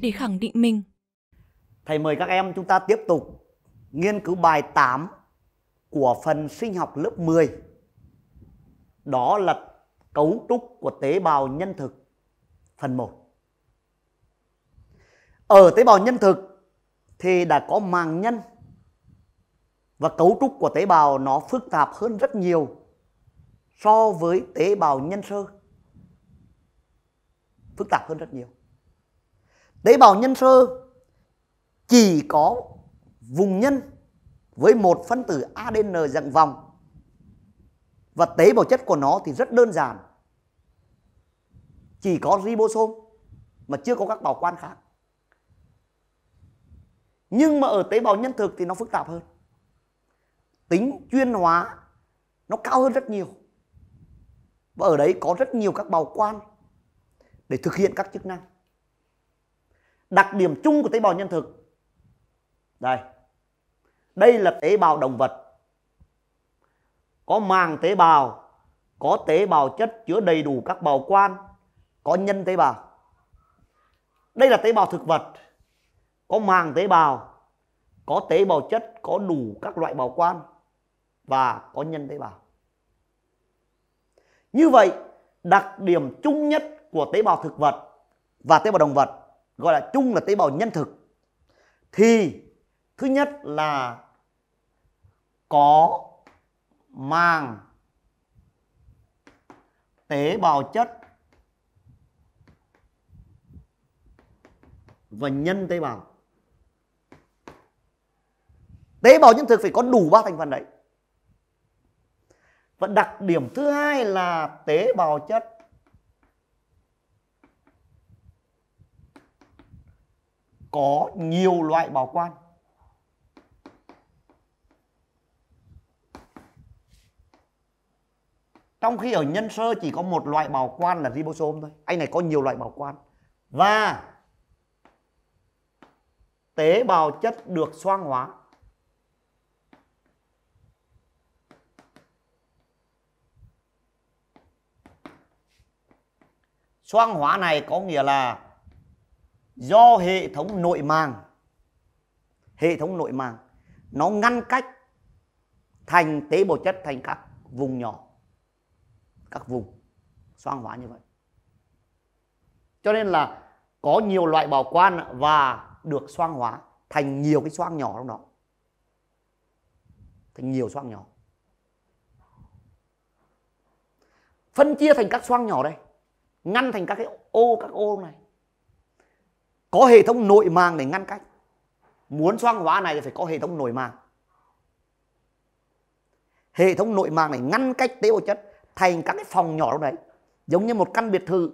để khẳng định mình. Thầy mời các em chúng ta tiếp tục nghiên cứu bài 8 của phần sinh học lớp 10. Đó là cấu trúc của tế bào nhân thực phần 1. Ở tế bào nhân thực thì đã có màng nhân và cấu trúc của tế bào nó phức tạp hơn rất nhiều so với tế bào nhân sơ. Phức tạp hơn rất nhiều tế bào nhân sơ chỉ có vùng nhân với một phân tử ADN dạng vòng và tế bào chất của nó thì rất đơn giản chỉ có ribosome mà chưa có các bảo quan khác nhưng mà ở tế bào nhân thực thì nó phức tạp hơn tính chuyên hóa nó cao hơn rất nhiều và ở đấy có rất nhiều các bào quan để thực hiện các chức năng đặc điểm chung của tế bào nhân thực đây đây là tế bào động vật có màng tế bào có tế bào chất chứa đầy đủ các bào quan có nhân tế bào đây là tế bào thực vật có màng tế bào có tế bào chất có đủ các loại bào quan và có nhân tế bào như vậy đặc điểm chung nhất của tế bào thực vật và tế bào động vật gọi là chung là tế bào nhân thực thì thứ nhất là có màng tế bào chất và nhân tế bào tế bào nhân thực phải có đủ ba thành phần đấy và đặc điểm thứ hai là tế bào chất có nhiều loại bảo quan Trong khi ở nhân sơ chỉ có một loại bảo quan là ribosome thôi. Anh này có nhiều loại bảo quan. Và tế bào chất được xoang hóa. Xoang hóa này có nghĩa là do hệ thống nội màng hệ thống nội màng nó ngăn cách thành tế bào chất thành các vùng nhỏ các vùng xoang hóa như vậy cho nên là có nhiều loại bảo quan và được xoang hóa thành nhiều cái xoang nhỏ trong đó thành nhiều xoang nhỏ phân chia thành các xoang nhỏ đây ngăn thành các cái ô các ô này có hệ thống nội màng để ngăn cách muốn xoang hóa này thì phải có hệ thống nội màng hệ thống nội màng này ngăn cách tế bào chất thành các cái phòng nhỏ đâu đấy giống như một căn biệt thự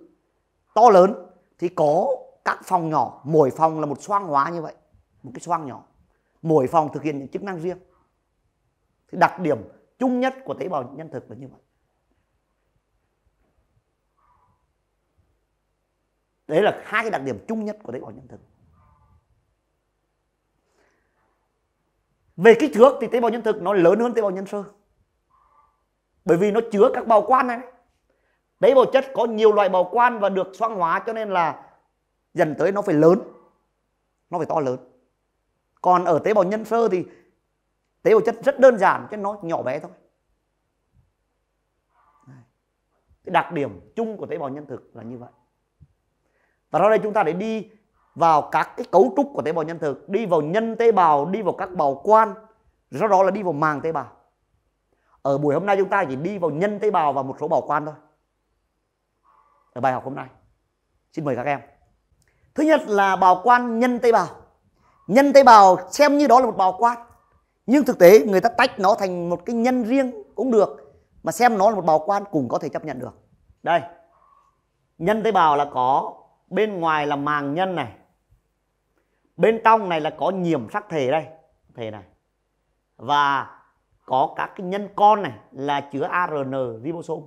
to lớn thì có các phòng nhỏ mỗi phòng là một xoang hóa như vậy một cái xoang nhỏ mỗi phòng thực hiện những chức năng riêng thì đặc điểm chung nhất của tế bào nhân thực là như vậy đấy là hai cái đặc điểm chung nhất của tế bào nhân thực về kích thước thì tế bào nhân thực nó lớn hơn tế bào nhân sơ bởi vì nó chứa các bào quan này tế bào chất có nhiều loại bào quan và được xoang hóa cho nên là dần tới nó phải lớn nó phải to lớn còn ở tế bào nhân sơ thì tế bào chất rất đơn giản chứ nó nhỏ bé thôi cái đặc điểm chung của tế bào nhân thực là như vậy và sau đây chúng ta để đi vào các cái cấu trúc của tế bào nhân thực đi vào nhân tế bào đi vào các bào quan sau đó là đi vào màng tế bào ở buổi hôm nay chúng ta chỉ đi vào nhân tế bào và một số bào quan thôi ở bài học hôm nay xin mời các em thứ nhất là bào quan nhân tế bào nhân tế bào xem như đó là một bào quan nhưng thực tế người ta tách nó thành một cái nhân riêng cũng được mà xem nó là một bào quan cũng có thể chấp nhận được đây nhân tế bào là có bên ngoài là màng nhân này bên trong này là có nhiễm sắc thể đây thể này và có các cái nhân con này là chứa ARN ribosome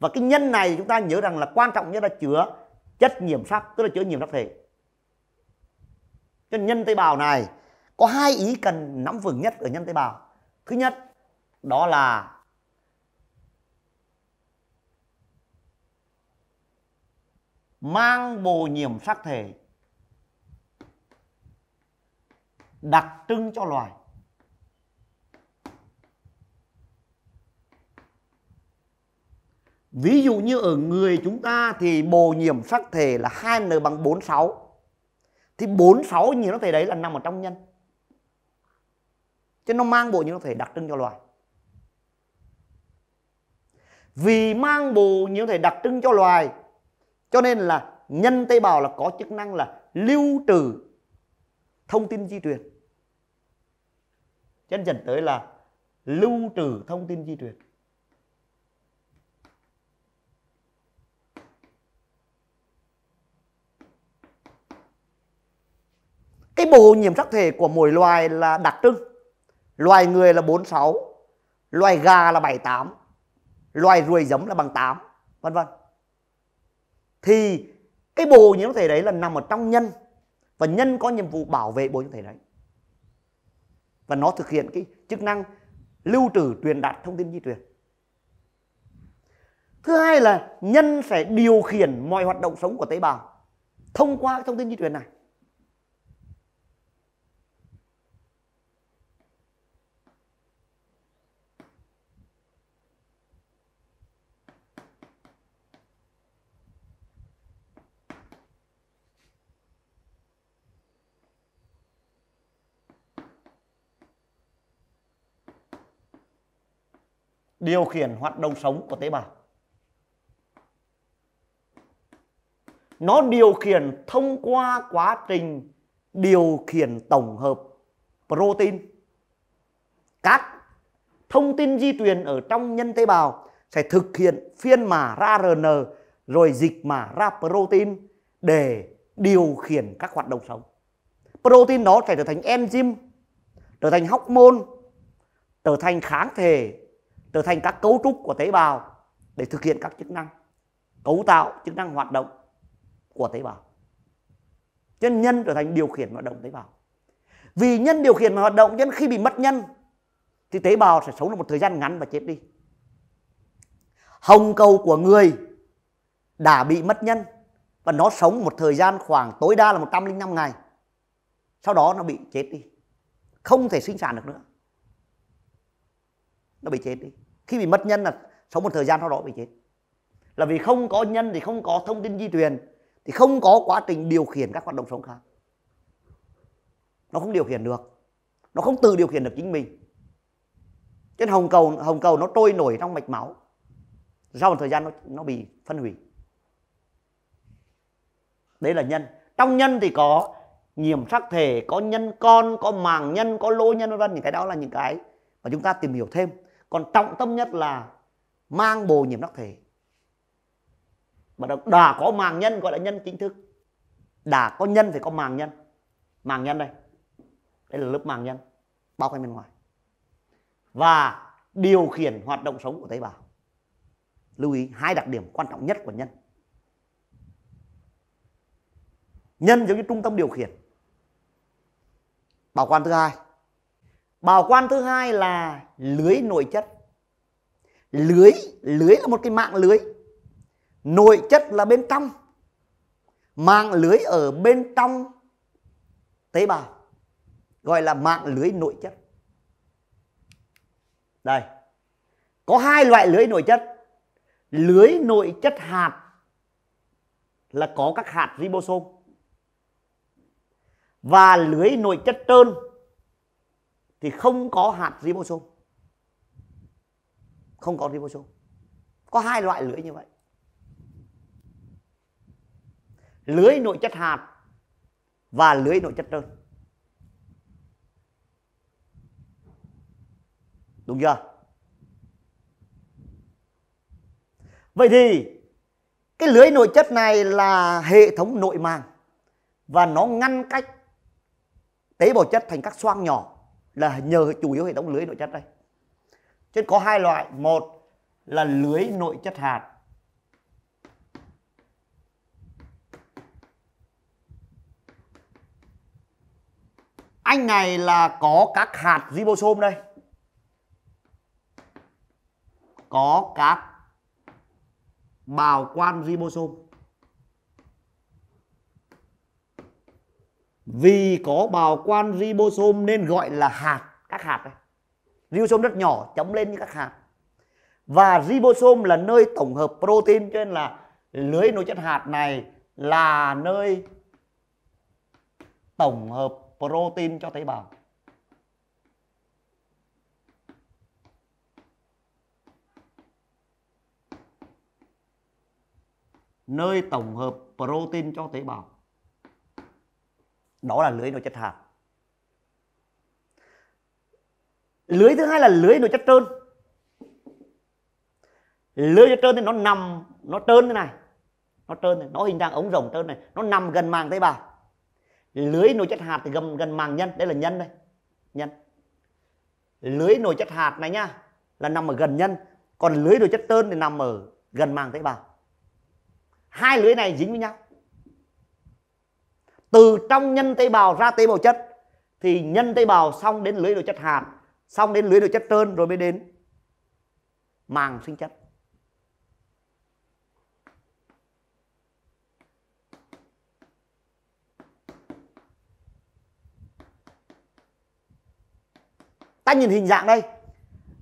và cái nhân này chúng ta nhớ rằng là quan trọng nhất là chứa chất nhiễm sắc tức là chứa nhiễm sắc thể cái nhân tế bào này có hai ý cần nắm vững nhất ở nhân tế bào thứ nhất đó là mang bồ nhiễm sắc thể đặc trưng cho loài Ví dụ như ở người chúng ta thì bồ nhiễm sắc thể là 2N bằng 46 Thì 46 nhiễm sắc thể đấy là nằm ở trong nhân Chứ nó mang bộ nhiễm sắc thể đặc trưng cho loài Vì mang bộ nhiễm thể đặc trưng cho loài cho nên là nhân tế bào là có chức năng là lưu trữ thông tin di truyền chân dần tới là lưu trữ thông tin di truyền cái bộ nhiễm sắc thể của mỗi loài là đặc trưng loài người là 46 loài gà là 78 loài ruồi giống là bằng 8 vân vân thì cái bồ nhiễm thể đấy là nằm ở trong nhân và nhân có nhiệm vụ bảo vệ bồ nhiễm thể đấy và nó thực hiện cái chức năng lưu trữ truyền đạt thông tin di truyền thứ hai là nhân sẽ điều khiển mọi hoạt động sống của tế bào thông qua thông tin di truyền này điều khiển hoạt động sống của tế bào nó điều khiển thông qua quá trình điều khiển tổng hợp protein các thông tin di truyền ở trong nhân tế bào sẽ thực hiện phiên mã ra RN rồi dịch mã ra protein để điều khiển các hoạt động sống. Protein đó sẽ trở thành enzyme, trở thành hormone, trở thành kháng thể trở thành các cấu trúc của tế bào để thực hiện các chức năng cấu tạo chức năng hoạt động của tế bào cho nên nhân trở thành điều khiển hoạt động tế bào vì nhân điều khiển hoạt động nhân khi bị mất nhân thì tế bào sẽ sống được một thời gian ngắn và chết đi hồng cầu của người đã bị mất nhân và nó sống một thời gian khoảng tối đa là 105 ngày sau đó nó bị chết đi không thể sinh sản được nữa nó bị chết đi khi bị mất nhân là sống một thời gian sau đó bị chết là vì không có nhân thì không có thông tin di truyền thì không có quá trình điều khiển các hoạt động sống khác nó không điều khiển được nó không tự điều khiển được chính mình trên hồng cầu hồng cầu nó trôi nổi trong mạch máu sau một thời gian nó nó bị phân hủy đấy là nhân trong nhân thì có nhiễm sắc thể có nhân con có màng nhân có lô nhân vân vân những cái đó là những cái mà chúng ta tìm hiểu thêm còn trọng tâm nhất là mang bồ nhiệm đắc thể mà đã có màng nhân gọi là nhân chính thức đã có nhân phải có màng nhân màng nhân đây đây là lớp màng nhân bao quanh bên ngoài và điều khiển hoạt động sống của tế bào lưu ý hai đặc điểm quan trọng nhất của nhân nhân giống như trung tâm điều khiển bảo quan thứ hai Bảo quan thứ hai là lưới nội chất. Lưới, lưới là một cái mạng lưới. Nội chất là bên trong. Mạng lưới ở bên trong tế bào gọi là mạng lưới nội chất. Đây. Có hai loại lưới nội chất. Lưới nội chất hạt là có các hạt ribosome và lưới nội chất trơn thì không có hạt ribosome không có ribosome có hai loại lưới như vậy lưới nội chất hạt và lưới nội chất trơn đúng chưa vậy thì cái lưới nội chất này là hệ thống nội màng và nó ngăn cách tế bào chất thành các xoang nhỏ là nhờ chủ yếu hệ thống lưới nội chất đây chứ có hai loại một là lưới nội chất hạt anh này là có các hạt ribosome đây có các bào quan ribosome vì có bào quan ribosome nên gọi là hạt các hạt này ribosome rất nhỏ chống lên như các hạt và ribosome là nơi tổng hợp protein cho nên là lưới nội chất hạt này là nơi tổng hợp protein cho tế bào nơi tổng hợp protein cho tế bào đó là lưới nội chất hạt lưới thứ hai là lưới nội chất trơn lưới chất trơn thì nó nằm nó trơn thế này nó trơn này, nó hình dạng ống rồng trơn này nó nằm gần màng tế bào lưới nội chất hạt thì gần gần màng nhân đây là nhân đây nhân lưới nội chất hạt này nhá là nằm ở gần nhân còn lưới nội chất trơn thì nằm ở gần màng tế bào hai lưới này dính với nhau từ trong nhân tế bào ra tế bào chất thì nhân tế bào xong đến lưới đồ chất hạt xong đến lưới đồ chất trơn rồi mới đến màng sinh chất ta nhìn hình dạng đây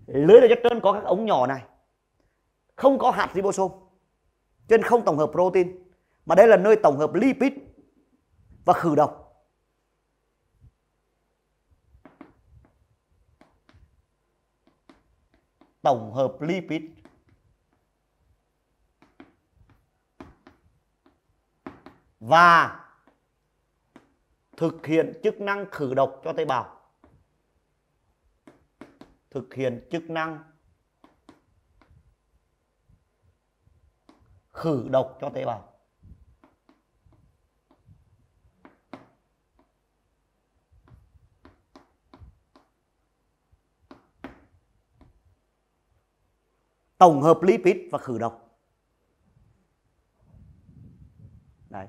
lưới đồ chất trơn có các ống nhỏ này không có hạt ribosome trên không tổng hợp protein mà đây là nơi tổng hợp lipid và khử độc tổng hợp lipid và thực hiện chức năng khử độc cho tế bào thực hiện chức năng khử độc cho tế bào tổng hợp lipid và khử độc Đấy.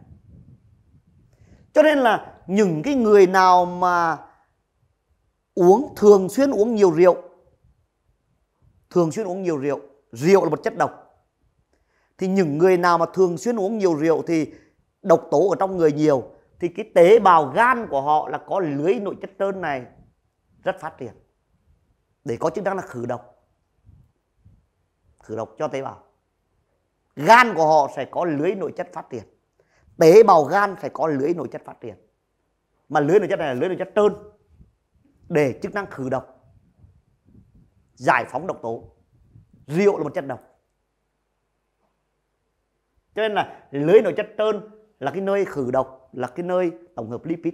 cho nên là những cái người nào mà uống thường xuyên uống nhiều rượu thường xuyên uống nhiều rượu rượu là một chất độc thì những người nào mà thường xuyên uống nhiều rượu thì độc tố ở trong người nhiều thì cái tế bào gan của họ là có lưới nội chất trơn này rất phát triển để có chức năng là khử độc khử độc cho tế bào gan của họ sẽ có lưới nội chất phát triển tế bào gan sẽ có lưới nội chất phát triển mà lưới nội chất này là lưới nội chất trơn để chức năng khử độc giải phóng độc tố rượu là một chất độc cho nên là lưới nội chất trơn là cái nơi khử độc là cái nơi tổng hợp lipid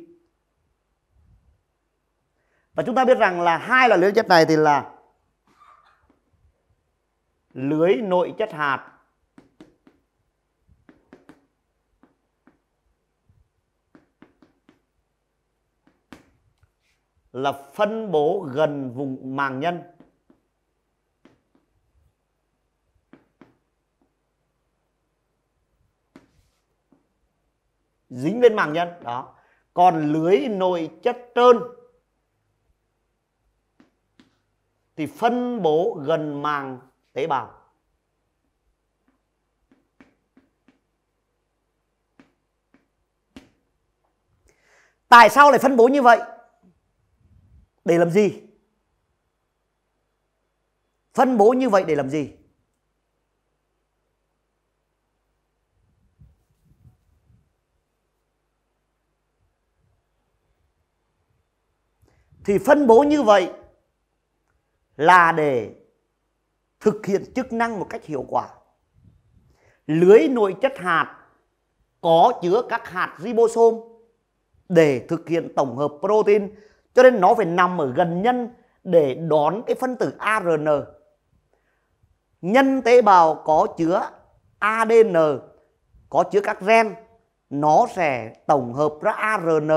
và chúng ta biết rằng là hai loại lưới chất này thì là lưới nội chất hạt là phân bố gần vùng màng nhân dính lên màng nhân đó còn lưới nội chất trơn thì phân bố gần màng tế bào tại sao lại phân bố như vậy để làm gì phân bố như vậy để làm gì thì phân bố như vậy là để thực hiện chức năng một cách hiệu quả. Lưới nội chất hạt có chứa các hạt ribosome để thực hiện tổng hợp protein cho nên nó phải nằm ở gần nhân để đón cái phân tử ARN. Nhân tế bào có chứa ADN, có chứa các gen, nó sẽ tổng hợp ra ARN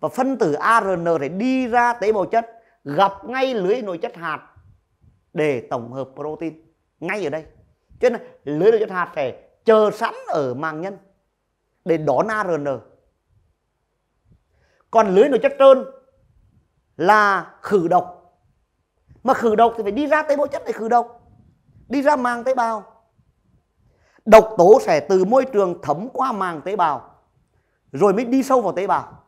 và phân tử ARN để đi ra tế bào chất gặp ngay lưới nội chất hạt để tổng hợp protein ngay ở đây cho nên lưới đường chất hạt phải chờ sẵn ở màng nhân để đón ARN còn lưới nội chất trơn là khử độc mà khử độc thì phải đi ra tế bào chất để khử độc đi ra màng tế bào độc tố sẽ từ môi trường thấm qua màng tế bào rồi mới đi sâu vào tế bào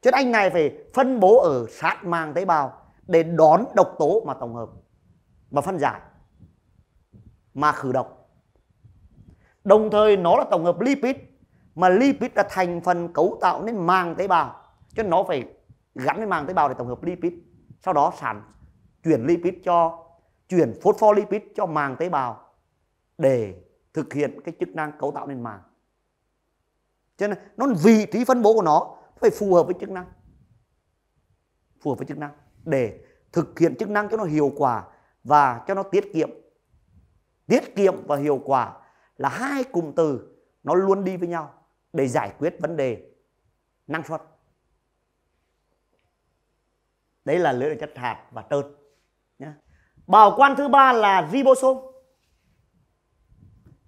cho anh này phải phân bố ở sát màng tế bào để đón độc tố mà tổng hợp và phân giải mà khử độc đồng thời nó là tổng hợp lipid mà lipid là thành phần cấu tạo nên màng tế bào cho nên nó phải gắn với màng tế bào để tổng hợp lipid sau đó sản chuyển lipid cho chuyển phospholipid cho màng tế bào để thực hiện cái chức năng cấu tạo nên màng cho nên nó vị trí phân bố của nó phải phù hợp với chức năng phù hợp với chức năng để thực hiện chức năng cho nó hiệu quả và cho nó tiết kiệm tiết kiệm và hiệu quả là hai cụm từ nó luôn đi với nhau để giải quyết vấn đề năng suất đấy là lưỡi chất hạt và trơn nhé. bảo quan thứ ba là ribosome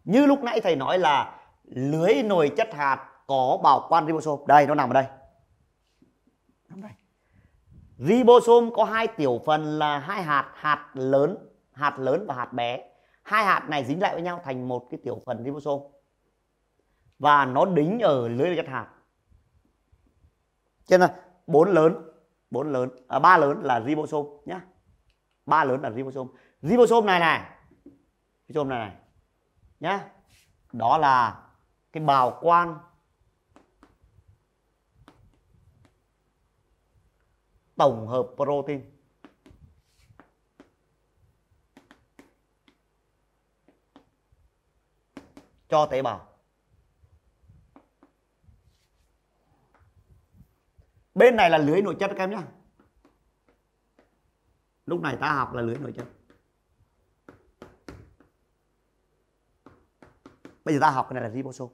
như lúc nãy thầy nói là lưới nồi chất hạt có bảo quan ribosome đây nó nằm ở đây nằm đây Ribosome có hai tiểu phần là hai hạt hạt lớn, hạt lớn và hạt bé. Hai hạt này dính lại với nhau thành một cái tiểu phần ribosome. Và nó đính ở lưới chất hạt. Cho nên bốn lớn, bốn lớn, à, ba lớn là ribosome nhá. Ba lớn là ribosome. Ribosome này này. Ribosome này này. Nhá. Đó là cái bào quan tổng hợp protein cho tế bào bên này là lưới nội chất các em nhé lúc này ta học là lưới nội chất bây giờ ta học cái này là ribosome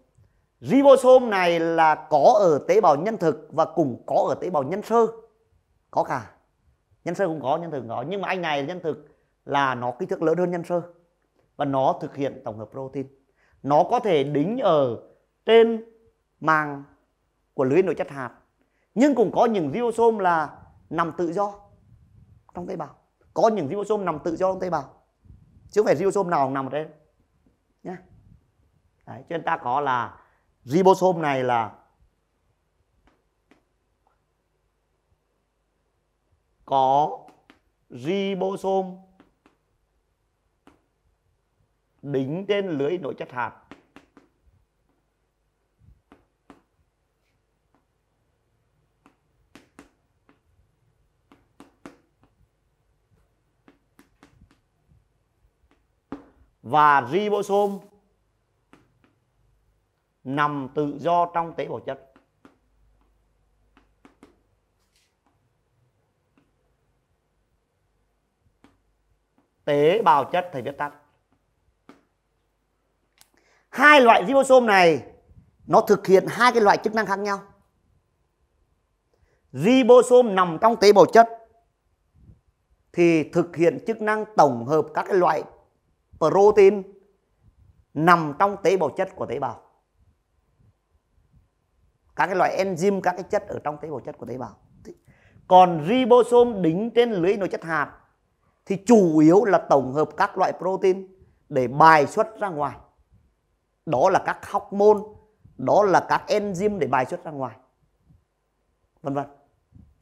ribosome này là có ở tế bào nhân thực và cũng có ở tế bào nhân sơ có cả nhân sơ cũng có nhân thực có nhưng mà anh này nhân thực là nó kích thước lớn hơn nhân sơ và nó thực hiện tổng hợp protein nó có thể đính ở trên màng của lưới nội chất hạt nhưng cũng có những ribosome là nằm tự do trong tế bào có những ribosome nằm tự do trong tế bào chứ không phải ribosome nào nằm ở trên nhé Đấy, cho nên ta có là ribosome này là có ribosome đính trên lưới nội chất hạt và ribosome nằm tự do trong tế bào chất tế bào chất thầy viết tắt hai loại ribosome này nó thực hiện hai cái loại chức năng khác nhau ribosome nằm trong tế bào chất thì thực hiện chức năng tổng hợp các cái loại protein nằm trong tế bào chất của tế bào các cái loại enzyme các cái chất ở trong tế bào chất của tế bào còn ribosome đính trên lưới nội chất hạt thì chủ yếu là tổng hợp các loại protein để bài xuất ra ngoài. Đó là các hormone, đó là các enzyme để bài xuất ra ngoài. Vân vân.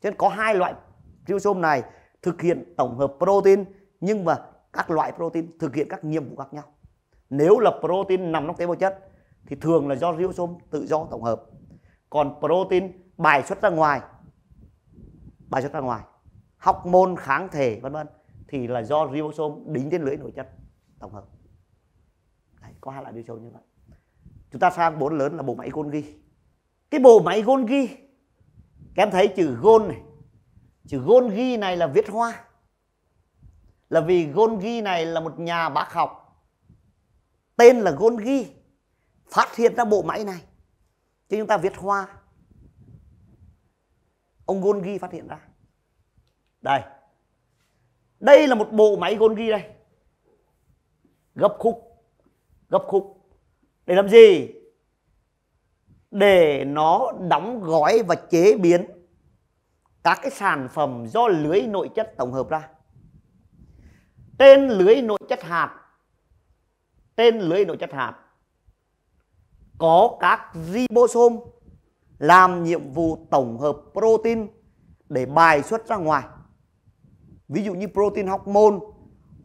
Cho nên có hai loại ribosome này thực hiện tổng hợp protein nhưng mà các loại protein thực hiện các nhiệm vụ khác nhau. Nếu là protein nằm trong tế bào chất thì thường là do ribosome tự do tổng hợp. Còn protein bài xuất ra ngoài bài xuất ra ngoài, hormone kháng thể vân vân thì là do ribosome đính trên lưỡi nội chất tổng hợp Đấy, có hai loại ribosome như vậy chúng ta sang bốn lớn là bộ máy Golgi cái bộ máy Golgi các em thấy chữ Gol này chữ Golgi này là viết hoa là vì Golgi này là một nhà bác học tên là Golgi phát hiện ra bộ máy này chứ chúng ta viết hoa ông Golgi phát hiện ra đây đây là một bộ máy gôn ghi đây gấp khúc gấp khúc để làm gì để nó đóng gói và chế biến các cái sản phẩm do lưới nội chất tổng hợp ra tên lưới nội chất hạt tên lưới nội chất hạt có các ribosome làm nhiệm vụ tổng hợp protein để bài xuất ra ngoài ví dụ như protein hormone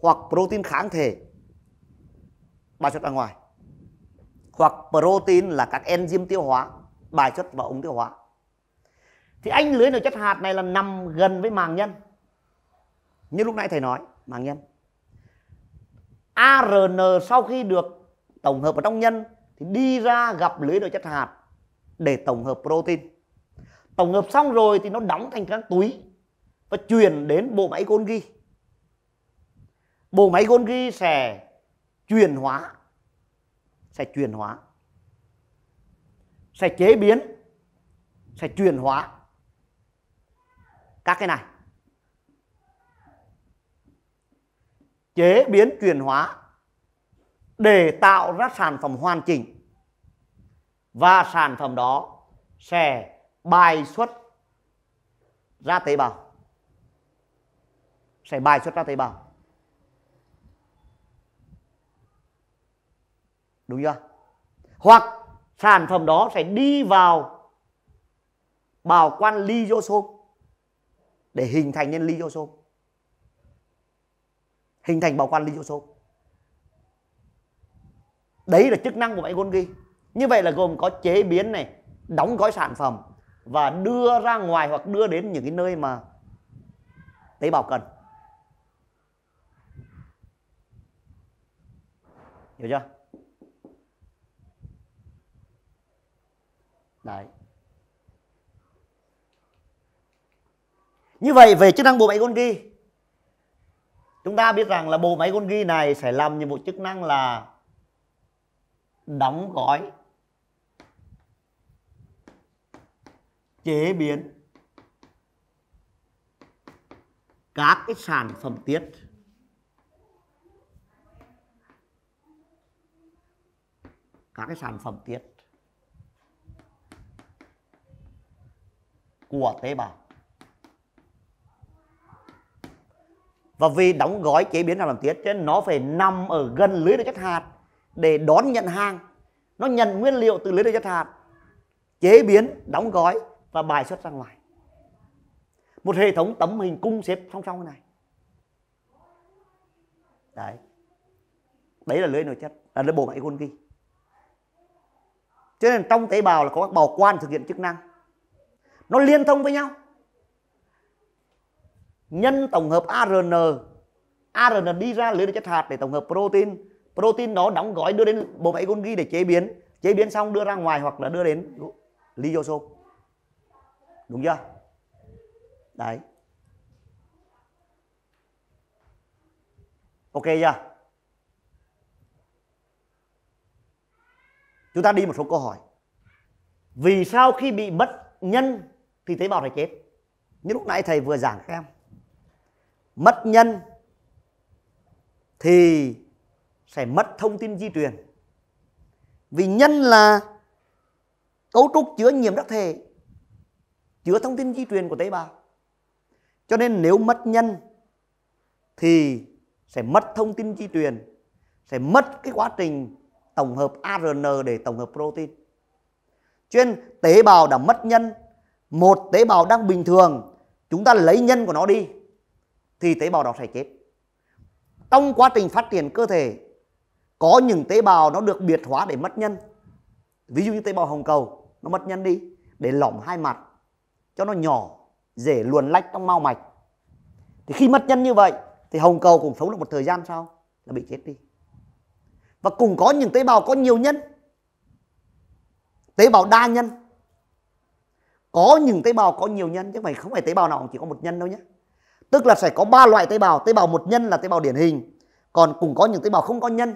hoặc protein kháng thể bài xuất ra ngoài hoặc protein là các enzyme tiêu hóa bài xuất vào ống tiêu hóa thì anh lưới nội chất hạt này là nằm gần với màng nhân như lúc nãy thầy nói màng nhân ARN sau khi được tổng hợp ở trong nhân thì đi ra gặp lưới nội chất hạt để tổng hợp protein tổng hợp xong rồi thì nó đóng thành các túi và truyền đến bộ máy Golgi. Bộ máy Golgi sẽ chuyển hóa sẽ chuyển hóa sẽ chế biến sẽ chuyển hóa các cái này chế biến chuyển hóa để tạo ra sản phẩm hoàn chỉnh và sản phẩm đó sẽ bài xuất ra tế bào sẽ bài xuất ra tế bào đúng chưa hoặc sản phẩm đó sẽ đi vào bào quan lysosome để hình thành nên lysosome hình thành bào quan lysosome đấy là chức năng của máy Golgi như vậy là gồm có chế biến này đóng gói sản phẩm và đưa ra ngoài hoặc đưa đến những cái nơi mà tế bào cần hiểu chưa đấy như vậy về chức năng bộ máy Golgi chúng ta biết rằng là bộ máy Golgi này sẽ làm nhiệm vụ chức năng là đóng gói chế biến các cái sản phẩm tiết các cái sản phẩm tiết của tế bào và vì đóng gói chế biến sản phẩm tiết cho nên nó phải nằm ở gần lưới đối chất hạt để đón nhận hàng nó nhận nguyên liệu từ lưới đối chất hạt chế biến đóng gói và bài xuất ra ngoài một hệ thống tấm hình cung xếp song song này đấy đấy là lưới nội chất là lưới bộ máy Golgi cho nên trong tế bào là có các bào quan thực hiện chức năng nó liên thông với nhau nhân tổng hợp ARN ARN đi ra lấy được chất hạt để tổng hợp protein protein đó đóng gói đưa đến bộ máy Golgi để chế biến chế biến xong đưa ra ngoài hoặc là đưa đến lysosome đúng chưa đấy ok chưa chúng ta đi một số câu hỏi vì sao khi bị mất nhân thì tế bào này chết như lúc nãy thầy vừa giảng các em mất nhân thì sẽ mất thông tin di truyền vì nhân là cấu trúc chứa nhiễm đắc thể chứa thông tin di truyền của tế bào cho nên nếu mất nhân thì sẽ mất thông tin di truyền sẽ mất cái quá trình tổng hợp ARN để tổng hợp protein. Cho nên tế bào đã mất nhân, một tế bào đang bình thường, chúng ta lấy nhân của nó đi thì tế bào đó sẽ chết. Trong quá trình phát triển cơ thể có những tế bào nó được biệt hóa để mất nhân. Ví dụ như tế bào hồng cầu nó mất nhân đi để lỏng hai mặt cho nó nhỏ, dễ luồn lách trong mao mạch. Thì khi mất nhân như vậy thì hồng cầu cũng sống được một thời gian sau là bị chết đi và cùng có những tế bào có nhiều nhân tế bào đa nhân có những tế bào có nhiều nhân chứ mày không phải tế bào nào chỉ có một nhân đâu nhé tức là sẽ có ba loại tế bào tế bào một nhân là tế bào điển hình còn cùng có những tế bào không có nhân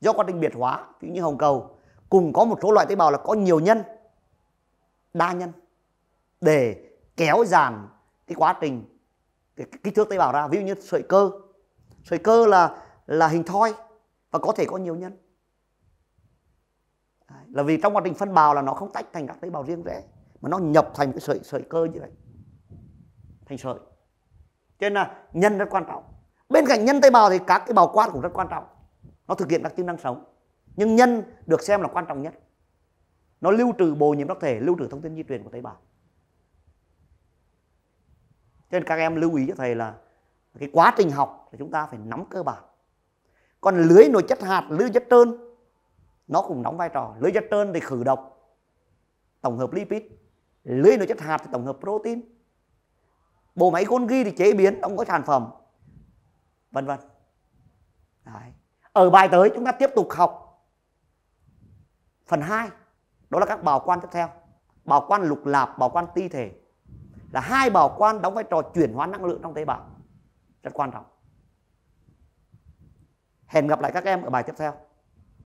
do quá trình biệt hóa ví như hồng cầu cùng có một số loại tế bào là có nhiều nhân đa nhân để kéo dàn cái quá trình cái kích thước tế bào ra ví dụ như sợi cơ sợi cơ là là hình thoi và có thể có nhiều nhân Đấy, là vì trong quá trình phân bào là nó không tách thành các tế bào riêng rẽ mà nó nhập thành cái sợi sợi cơ như vậy thành sợi cho nên là nhân rất quan trọng bên cạnh nhân tế bào thì các cái bào quan cũng rất quan trọng nó thực hiện các chức năng sống nhưng nhân được xem là quan trọng nhất nó lưu trữ bồ nhiễm đốc thể lưu trữ thông tin di truyền của tế bào cho nên các em lưu ý cho thầy là cái quá trình học thì chúng ta phải nắm cơ bản còn lưới nội chất hạt lưới chất trơn nó cũng đóng vai trò lưới chất trơn thì khử độc tổng hợp lipid lưới nội chất hạt thì tổng hợp protein bộ máy con ghi thì chế biến đóng có sản phẩm vân vân Đấy. ở bài tới chúng ta tiếp tục học phần 2 đó là các bảo quan tiếp theo bảo quan lục lạp bảo quan ti thể là hai bảo quan đóng vai trò chuyển hóa năng lượng trong tế bào rất quan trọng hẹn gặp lại các em ở bài tiếp theo